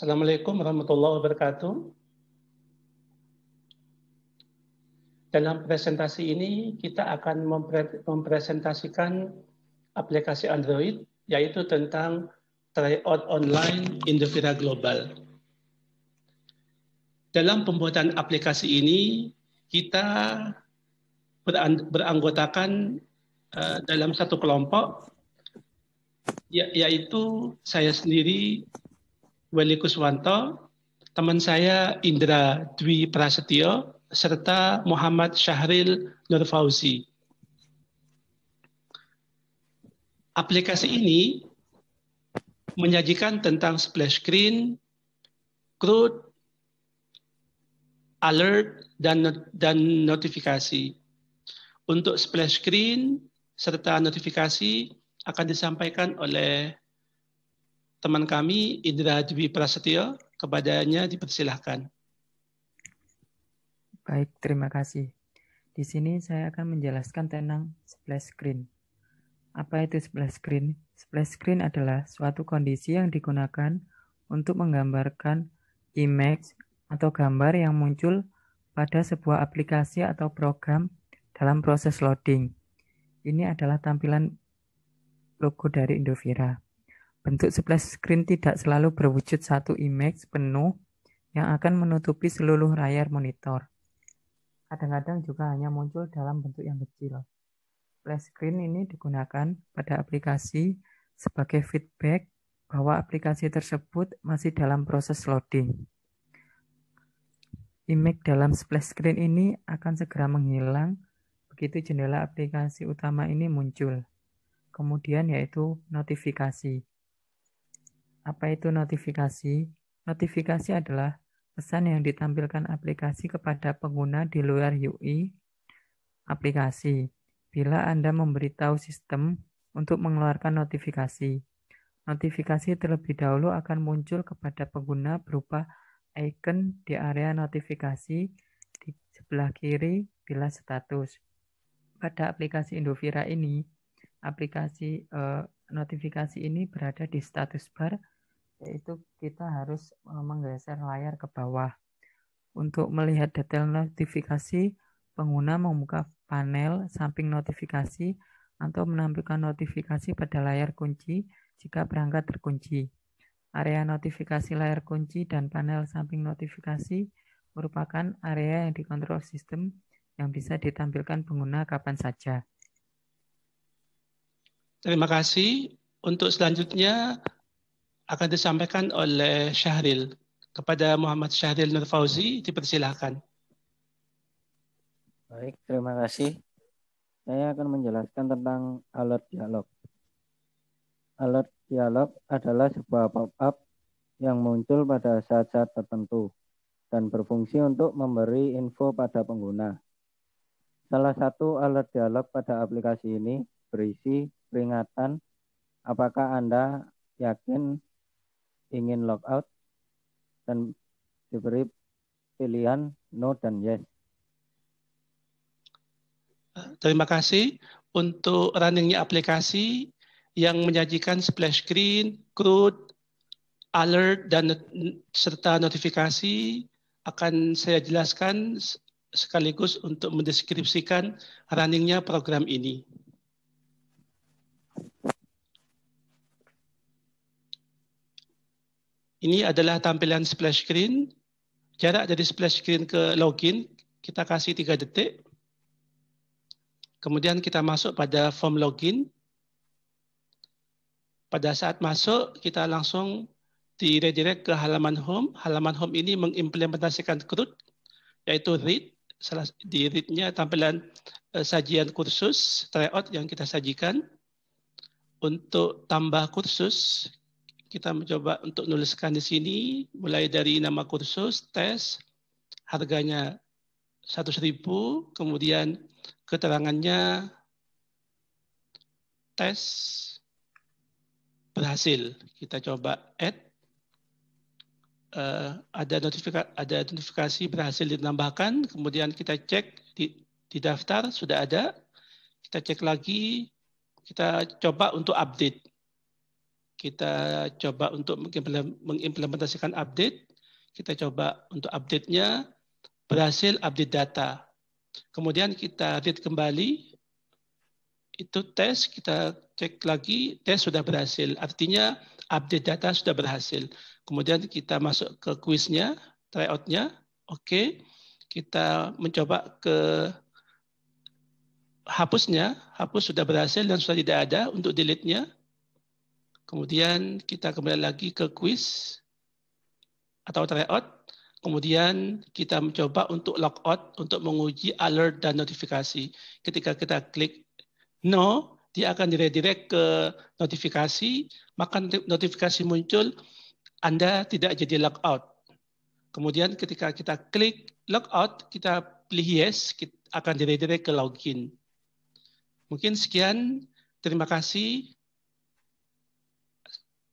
Assalamualaikum warahmatullahi wabarakatuh. Dalam presentasi ini kita akan mempre mempresentasikan aplikasi Android yaitu tentang tryout online Indovira Global. Dalam pembuatan aplikasi ini kita beranggotakan uh, dalam satu kelompok ya-, yaitu saya sendiri Weli Kuswanto, teman saya Indra Dwi Prasetyo, serta Muhammad Syahril Nurfauzi. Aplikasi ini menyajikan tentang splash screen, crude, alert, dan, dan notifikasi. Untuk splash screen serta notifikasi akan disampaikan oleh teman kami Indra Dwi Prasetyo. Kepadanya dipersilahkan. Baik, terima kasih. Di sini saya akan menjelaskan tentang splash screen. Apa itu splash screen? Splash screen adalah suatu kondisi yang digunakan untuk menggambarkan image atau gambar yang muncul pada sebuah aplikasi atau program dalam proses loading. Ini adalah tampilan logo dari Indovira. Bentuk splash screen tidak selalu berwujud satu image penuh yang akan menutupi seluruh layar monitor. Kadang-kadang juga hanya muncul dalam bentuk yang kecil. Splash screen ini digunakan pada aplikasi sebagai feedback bahwa aplikasi tersebut masih dalam proses loading. Image dalam splash screen ini akan segera menghilang begitu jendela aplikasi utama ini muncul. Kemudian yaitu notifikasi apa itu notifikasi? Notifikasi adalah pesan yang ditampilkan aplikasi kepada pengguna di luar UI aplikasi bila Anda memberitahu sistem untuk mengeluarkan notifikasi. Notifikasi terlebih dahulu akan muncul kepada pengguna berupa icon di area notifikasi di sebelah kiri bila status. Pada aplikasi Indovira ini, aplikasi uh, notifikasi ini berada di status bar, yaitu kita harus uh, menggeser layar ke bawah. Untuk melihat detail notifikasi, pengguna membuka panel samping notifikasi atau menampilkan notifikasi pada layar kunci jika perangkat terkunci. Area notifikasi layar kunci dan panel samping notifikasi merupakan area yang dikontrol sistem yang bisa ditampilkan pengguna kapan saja. Terima kasih. Untuk selanjutnya akan disampaikan oleh Syahril. Kepada Muhammad Syahril Nur Fauzi, dipersilahkan. Baik, terima kasih. Saya akan menjelaskan tentang alert dialog. Alert dialog adalah sebuah pop-up yang muncul pada saat-saat tertentu dan berfungsi untuk memberi info pada pengguna. Salah satu alert dialog pada aplikasi ini berisi peringatan, apakah Anda yakin ingin logout dan diberi pilihan no dan yes. Terima kasih untuk runningnya aplikasi yang menyajikan splash screen, CRUD, alert, dan serta notifikasi akan saya jelaskan sekaligus untuk mendeskripsikan runningnya program ini. Ini adalah tampilan splash screen. Jarak dari splash screen ke login, kita kasih 3 detik. Kemudian kita masuk pada form login. Pada saat masuk, kita langsung diredirect ke halaman home. Halaman home ini mengimplementasikan CRUD, yaitu read. di readnya tampilan eh, sajian kursus, tryout yang kita sajikan. Untuk tambah kursus, kita mencoba untuk nuliskan di sini mulai dari nama kursus, tes, harganya 100.000, kemudian keterangannya tes berhasil. Kita coba add uh, ada notifikasi ada notifikasi berhasil ditambahkan, kemudian kita cek di di daftar sudah ada. Kita cek lagi, kita coba untuk update kita coba untuk mengimplementasikan update, kita coba untuk update-nya, berhasil update data. Kemudian kita read kembali, itu tes, kita cek lagi, tes sudah berhasil. Artinya update data sudah berhasil. Kemudian kita masuk ke quiz-nya, tryout-nya, oke. Kita mencoba ke hapusnya, hapus sudah berhasil dan sudah tidak ada untuk delete-nya. Kemudian kita kembali lagi ke quiz atau tryout. Kemudian kita mencoba untuk out untuk menguji alert dan notifikasi. Ketika kita klik no, dia akan diredirect ke notifikasi, maka notifikasi muncul Anda tidak jadi out. Kemudian ketika kita klik out, kita pilih yes, kita akan diredirect ke login. Mungkin sekian. Terima kasih.